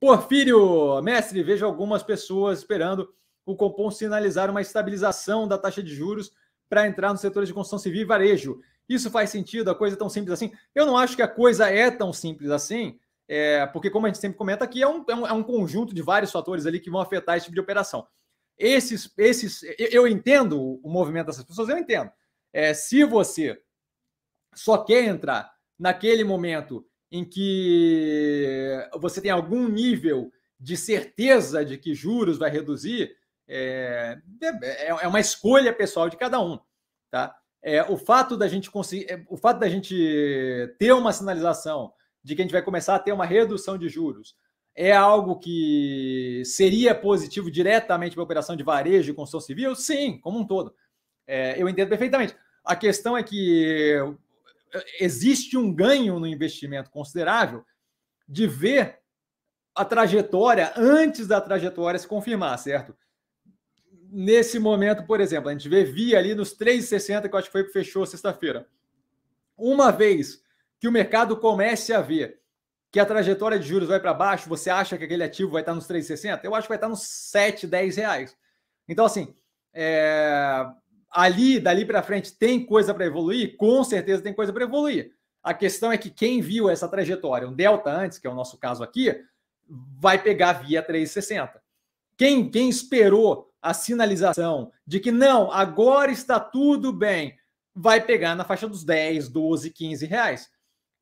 Porfírio, mestre, vejo algumas pessoas esperando o Compom sinalizar uma estabilização da taxa de juros para entrar nos setores de construção civil e varejo. Isso faz sentido? A coisa é tão simples assim? Eu não acho que a coisa é tão simples assim, é, porque, como a gente sempre comenta aqui, é um, é um, é um conjunto de vários fatores ali que vão afetar esse tipo de operação. Esses, esses, eu entendo o movimento dessas pessoas, eu entendo. É, se você só quer entrar naquele momento em que você tem algum nível de certeza de que juros vai reduzir, é, é, é uma escolha pessoal de cada um. Tá? É, o fato da gente conseguir, é, o fato da gente ter uma sinalização de que a gente vai começar a ter uma redução de juros é algo que seria positivo diretamente para a operação de varejo e construção civil? Sim, como um todo. É, eu entendo perfeitamente. A questão é que existe um ganho no investimento considerável de ver a trajetória antes da trajetória se confirmar, certo? Nesse momento, por exemplo, a gente vê via ali nos 3,60 que eu acho que foi que fechou sexta-feira. Uma vez que o mercado comece a ver que a trajetória de juros vai para baixo, você acha que aquele ativo vai estar nos 3,60? Eu acho que vai estar nos 7, 10 reais. Então, assim, é ali, dali para frente, tem coisa para evoluir? Com certeza tem coisa para evoluir. A questão é que quem viu essa trajetória, um delta antes, que é o nosso caso aqui, vai pegar via 360. Quem, quem esperou a sinalização de que não, agora está tudo bem, vai pegar na faixa dos 10, 12, 15 reais.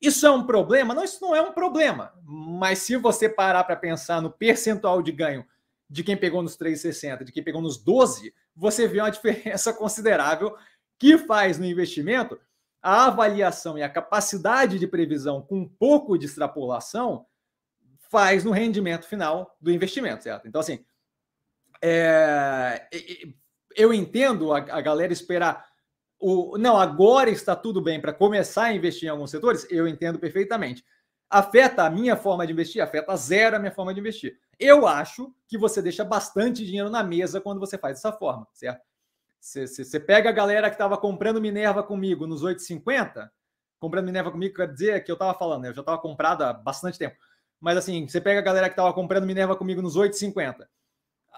Isso é um problema? Não, isso não é um problema. Mas se você parar para pensar no percentual de ganho de quem pegou nos 3,60, de quem pegou nos 12, você vê uma diferença considerável que faz no investimento a avaliação e a capacidade de previsão com um pouco de extrapolação faz no rendimento final do investimento, certo? Então, assim, é... eu entendo a, a galera esperar o não, agora está tudo bem para começar a investir em alguns setores, eu entendo perfeitamente. Afeta a minha forma de investir? Afeta zero a minha forma de investir. Eu acho que você deixa bastante dinheiro na mesa quando você faz dessa forma, certo? Você pega a galera que estava comprando Minerva comigo nos 8,50, comprando Minerva comigo quer dizer que eu estava falando, né? eu já estava comprado há bastante tempo. Mas assim, você pega a galera que estava comprando Minerva comigo nos 8,50.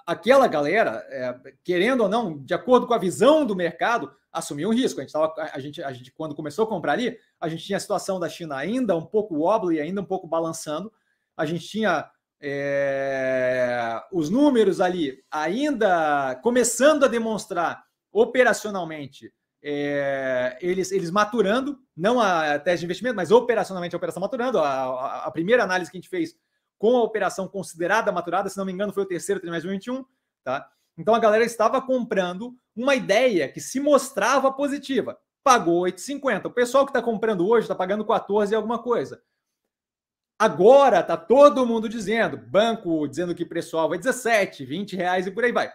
Aquela galera, é, querendo ou não, de acordo com a visão do mercado, assumir um risco. A gente, tava, a, gente, a gente, quando começou a comprar ali, a gente tinha a situação da China ainda um pouco wobbly, ainda um pouco balançando. A gente tinha é, os números ali ainda começando a demonstrar operacionalmente é, eles, eles maturando, não a tese de investimento, mas operacionalmente a operação maturando. A, a, a, primeira análise que a gente fez com a operação considerada maturada, se não me engano, foi o terceiro trimestre de 2021, tá? Então a galera estava comprando uma ideia que se mostrava positiva. Pagou 8,50. O pessoal que está comprando hoje está pagando 14 e alguma coisa. Agora tá todo mundo dizendo, banco dizendo que preço alvo é 17, 20 reais e por aí vai.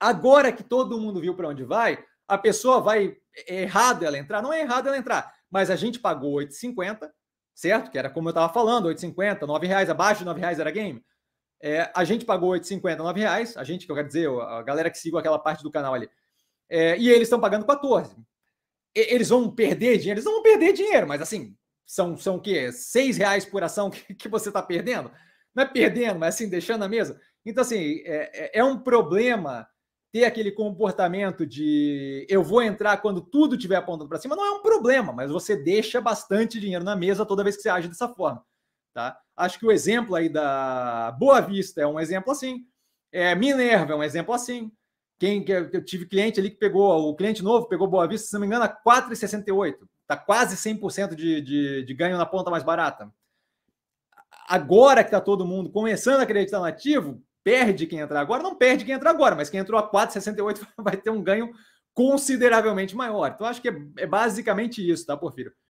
Agora que todo mundo viu para onde vai, a pessoa vai é errado ela entrar, não é errado ela entrar, mas a gente pagou 8,50, certo? Que era como eu estava falando, 8,50, 9 reais abaixo de 9 reais era game. É, a gente pagou 8,50, 9 reais. A gente, que eu quero dizer, a galera que siga aquela parte do canal ali. É, e eles estão pagando 14. E, eles vão perder dinheiro? Eles não vão perder dinheiro, mas assim, são, são o quê? 6 reais por ação que, que você está perdendo? Não é perdendo, mas assim, deixando na mesa. Então, assim, é, é, é um problema ter aquele comportamento de eu vou entrar quando tudo estiver apontando para cima. Não é um problema, mas você deixa bastante dinheiro na mesa toda vez que você age dessa forma. Tá? Acho que o exemplo aí da Boa Vista é um exemplo assim, é, Minerva é um exemplo assim. Quem que eu tive cliente ali que pegou, o cliente novo pegou Boa Vista, se não me engano, a 4,68. Está quase 100% de, de, de ganho na ponta mais barata. Agora que está todo mundo começando a acreditar no ativo, perde quem entrar agora, não perde quem entrar agora, mas quem entrou a 4,68 vai ter um ganho consideravelmente maior. Então, acho que é, é basicamente isso, tá, Porfírio?